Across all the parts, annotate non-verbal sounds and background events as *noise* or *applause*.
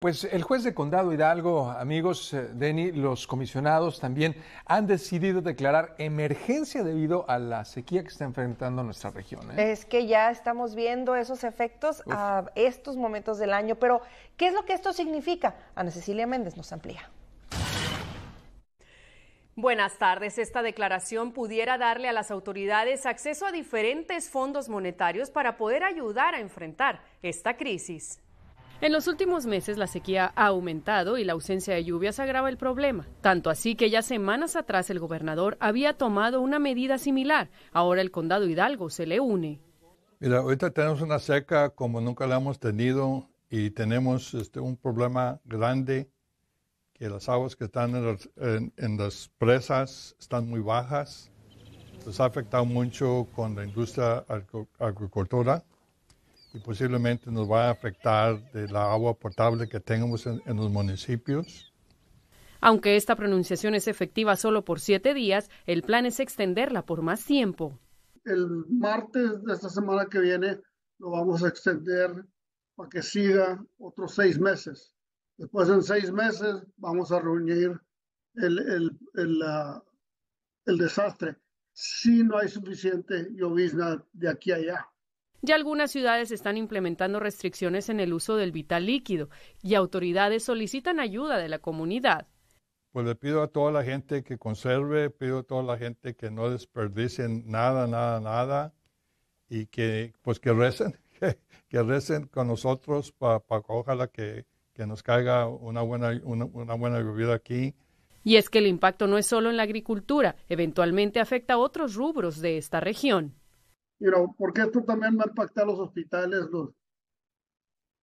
Pues el juez de condado Hidalgo, amigos, eh, Denny, los comisionados también han decidido declarar emergencia debido a la sequía que está enfrentando nuestra región. ¿eh? Es que ya estamos viendo esos efectos a estos momentos del año, pero ¿qué es lo que esto significa? Ana Cecilia Méndez nos amplía. Buenas tardes. Esta declaración pudiera darle a las autoridades acceso a diferentes fondos monetarios para poder ayudar a enfrentar esta crisis. En los últimos meses la sequía ha aumentado y la ausencia de lluvias agrava el problema, tanto así que ya semanas atrás el gobernador había tomado una medida similar. Ahora el condado Hidalgo se le une. Mira, ahorita tenemos una seca como nunca la hemos tenido y tenemos este, un problema grande que las aguas que están en, las presas están muy bajas. Nos pues ha afectado mucho con la industria agricultora y posiblemente nos va a afectar de la agua potable que tengamos en, los municipios. Aunque esta pronunciación es efectiva solo por siete días, el plan es extenderla por más tiempo. El martes de esta semana que viene lo vamos a extender para que siga otros seis meses. Después en seis meses vamos a reunir el, el desastre si no hay suficiente llovizna de aquí a allá. Ya algunas ciudades están implementando restricciones en el uso del vital líquido y autoridades solicitan ayuda de la comunidad. Pues le pido a toda la gente que conserve, pido a toda la gente que no desperdicien nada, nada, nada y que pues que recen, *laughs* que, recen con nosotros para que ojalá que, nos caiga una buena, una buena lluvia aquí. Y es que el impacto no es solo en la agricultura, eventualmente afecta a otros rubros de esta región you know, porque esto también va a impactar los hospitales, los,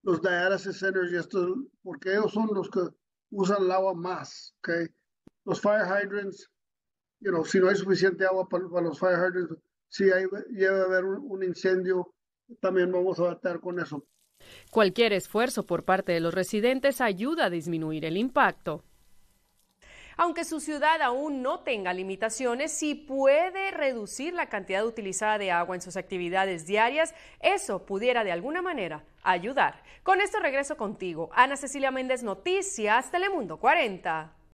los dialysis y esto, porque ellos son los que usan el agua más, ¿ok? Los fire hydrants, you know, si no hay suficiente agua para, los fire hydrants, si hay, a haber un, un incendio, también vamos a tratar con eso. Cualquier esfuerzo por parte de los residentes ayuda a disminuir el impacto. Aunque su ciudad aún no tenga limitaciones, si puede reducir la cantidad utilizada de agua en sus actividades diarias, eso pudiera de alguna manera ayudar. Con esto regreso contigo. Ana Cecilia Méndez, Noticias, Telemundo 40.